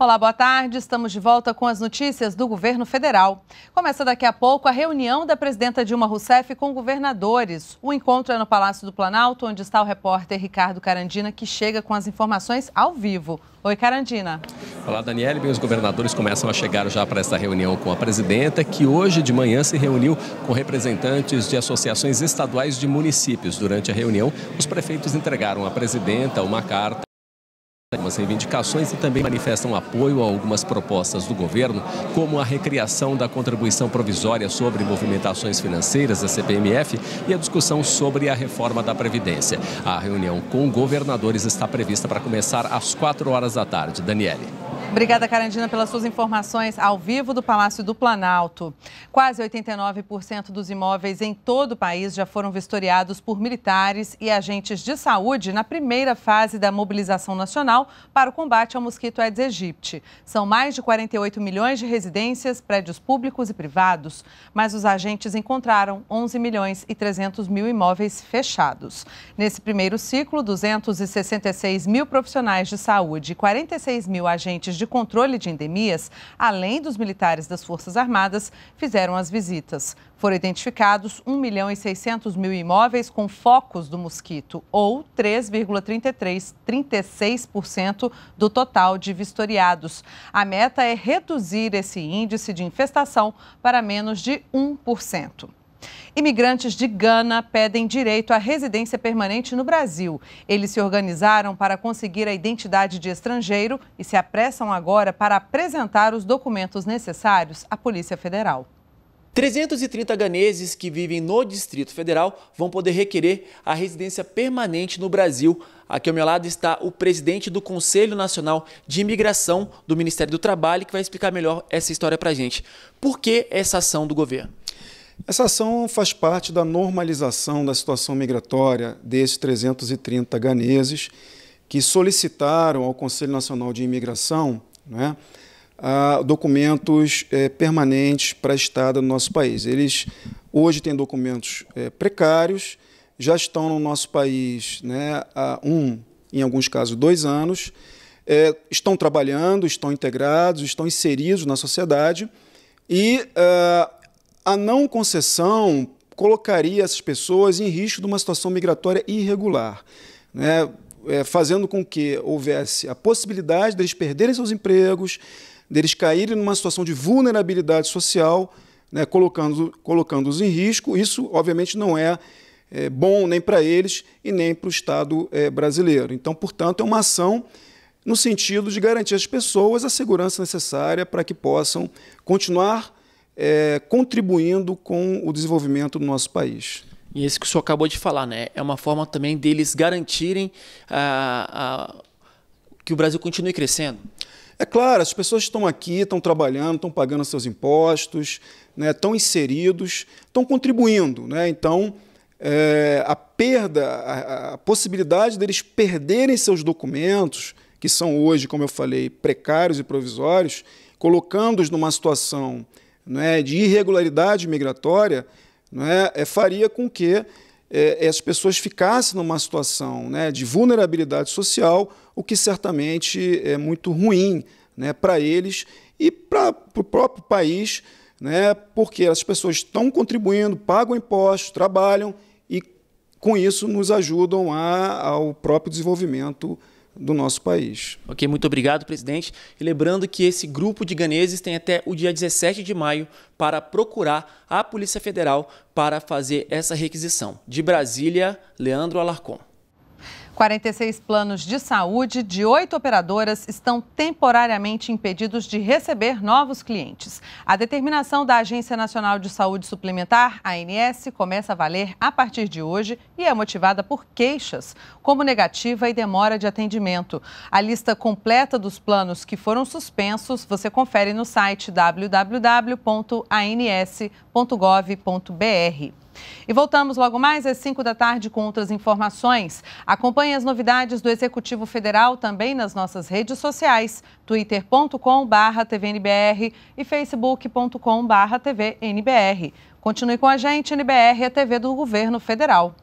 Olá, boa tarde. Estamos de volta com as notícias do governo federal. Começa daqui a pouco a reunião da presidenta Dilma Rousseff com governadores. O encontro é no Palácio do Planalto, onde está o repórter Ricardo Carandina, que chega com as informações ao vivo. Oi, Carandina. Olá, Daniele. Bem, os governadores começam a chegar já para esta reunião com a presidenta, que hoje de manhã se reuniu com representantes de associações estaduais de municípios. Durante a reunião, os prefeitos entregaram à presidenta uma carta algumas reivindicações e também manifestam apoio a algumas propostas do governo, como a recriação da contribuição provisória sobre movimentações financeiras da CPMF e a discussão sobre a reforma da Previdência. A reunião com governadores está prevista para começar às 4 horas da tarde. Daniele. Obrigada, Carandina, pelas suas informações ao vivo do Palácio do Planalto. Quase 89% dos imóveis em todo o país já foram vistoriados por militares e agentes de saúde na primeira fase da mobilização nacional para o combate ao mosquito Aedes aegypti. São mais de 48 milhões de residências, prédios públicos e privados, mas os agentes encontraram 11 milhões e 300 mil imóveis fechados. Nesse primeiro ciclo, 266 mil profissionais de saúde e 46 mil agentes de controle de endemias, além dos militares das Forças Armadas, fizeram as visitas. Foram identificados 1 milhão e 600 mil imóveis com focos do mosquito, ou 3,36% do total de vistoriados. A meta é reduzir esse índice de infestação para menos de 1%. Imigrantes de Gana pedem direito à residência permanente no Brasil. Eles se organizaram para conseguir a identidade de estrangeiro e se apressam agora para apresentar os documentos necessários à Polícia Federal. 330 ganeses que vivem no Distrito Federal vão poder requerer a residência permanente no Brasil. Aqui ao meu lado está o presidente do Conselho Nacional de Imigração do Ministério do Trabalho, que vai explicar melhor essa história para a gente. Por que essa ação do governo? Essa ação faz parte da normalização da situação migratória desses 330 ganeses que solicitaram ao Conselho Nacional de Imigração né, ah, documentos é, permanentes para a estada no nosso país. Eles hoje têm documentos é, precários, já estão no nosso país né, há um, em alguns casos, dois anos, é, estão trabalhando, estão integrados, estão inseridos na sociedade e uh, a não concessão colocaria essas pessoas em risco de uma situação migratória irregular, né? É, fazendo com que houvesse a possibilidade deles perderem seus empregos, deles caírem numa situação de vulnerabilidade social, né? colocando, colocando-os em risco. Isso, obviamente, não é, é bom nem para eles e nem para o Estado é, brasileiro. Então, portanto, é uma ação no sentido de garantir às pessoas a segurança necessária para que possam continuar é, contribuindo com o desenvolvimento do nosso país. E esse é que o senhor acabou de falar, né? É uma forma também deles garantirem a, ah, a, ah, que o Brasil continue crescendo. É claro, as pessoas estão aqui, estão trabalhando, estão pagando seus impostos, né, estão inseridos, estão contribuindo. Né? Então, é, a perda, a, a, possibilidade deles perderem seus documentos, que são hoje, como eu falei, precários e provisórios, colocando-os numa situação não é, de irregularidade migratória, não é, é faria com que é, pessoas ficassem numa situação né, de vulnerabilidade social, o que certamente é muito ruim né, para eles e para o próprio país, né, porque as pessoas estão contribuindo, pagam impostos, trabalham e, com isso, nos ajudam a, ao próprio desenvolvimento do nosso país. Ok, muito obrigado, presidente. E lembrando que esse grupo de ganeses tem até o dia 17 de maio para procurar a Polícia Federal para fazer essa requisição. De Brasília, Leandro Alarcon. 46 planos de saúde de oito operadoras estão temporariamente impedidos de receber novos clientes. A determinação da Agência Nacional de Saúde Suplementar, ANS, começa a valer a partir de hoje e é motivada por queixas, como negativa e demora de atendimento. A lista completa dos planos que foram suspensos você confere no site www.ans.com www.gov.br. E voltamos logo mais às 5 da tarde com outras informações. Acompanhe as novidades do Executivo Federal também nas nossas redes sociais, twitter.com.br tvnbr e facebook.com.br tvnbr. Continue com a gente, NBR, a TV do Governo Federal.